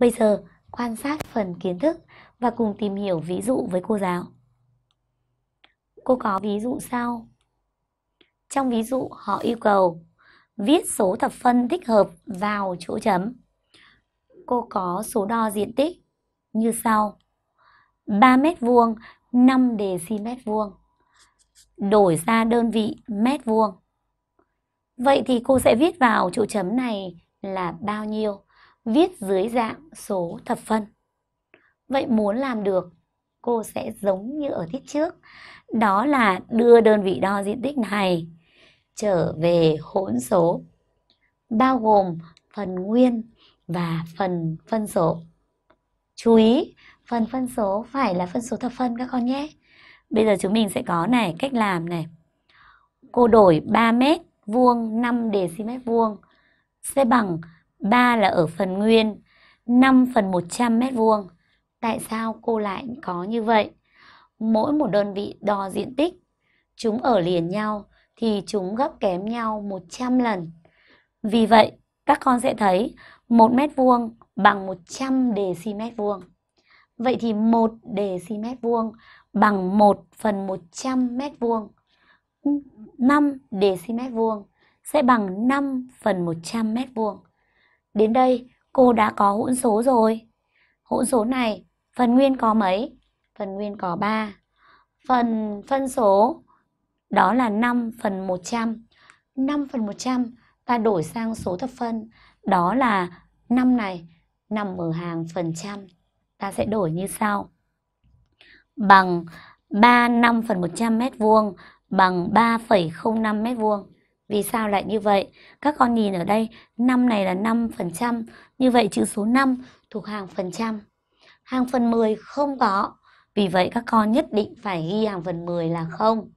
Bây giờ, quan sát phần kiến thức và cùng tìm hiểu ví dụ với cô giáo. Cô có ví dụ sau. Trong ví dụ, họ yêu cầu viết số thập phân thích hợp vào chỗ chấm. Cô có số đo diện tích như sau. 3 mét vuông, 5 dm vuông. Đổi ra đơn vị mét vuông. Vậy thì cô sẽ viết vào chỗ chấm này là bao nhiêu? viết dưới dạng số thập phân. Vậy muốn làm được, cô sẽ giống như ở tiết trước, đó là đưa đơn vị đo diện tích này trở về hỗn số, bao gồm phần nguyên và phần phân số. Chú ý, phần phân số phải là phân số thập phân các con nhé. Bây giờ chúng mình sẽ có này, cách làm này. Cô đổi 3 mét vuông 5 decimet vuông sẽ bằng 3 là ở phần nguyên, 5 phần 100 mét vuông. Tại sao cô lại có như vậy? Mỗi một đơn vị đo diện tích, chúng ở liền nhau thì chúng gấp kém nhau 100 lần. Vì vậy, các con sẽ thấy 1 mét vuông bằng 100 dm vuông. Vậy thì 1 dm vuông bằng 1 phần 100 mét vuông. 5 dm vuông sẽ bằng 5 phần 100 mét vuông. Đến đây, cô đã có hỗn số rồi. Hỗn số này, phần nguyên có mấy? Phần nguyên có 3. Phần phân số, đó là 5 phần 100. 5 phần 100 ta đổi sang số thập phân, đó là 5 này nằm ở hàng phần trăm. Ta sẽ đổi như sau. Bằng 3 5 phần 100 mét vuông bằng 3,05 mét vuông. Vì sao lại như vậy? Các con nhìn ở đây, năm này là 5%, như vậy chữ số 5 thuộc hàng phần trăm. Hàng phần 10 không có, vì vậy các con nhất định phải ghi hàng phần 10 là không.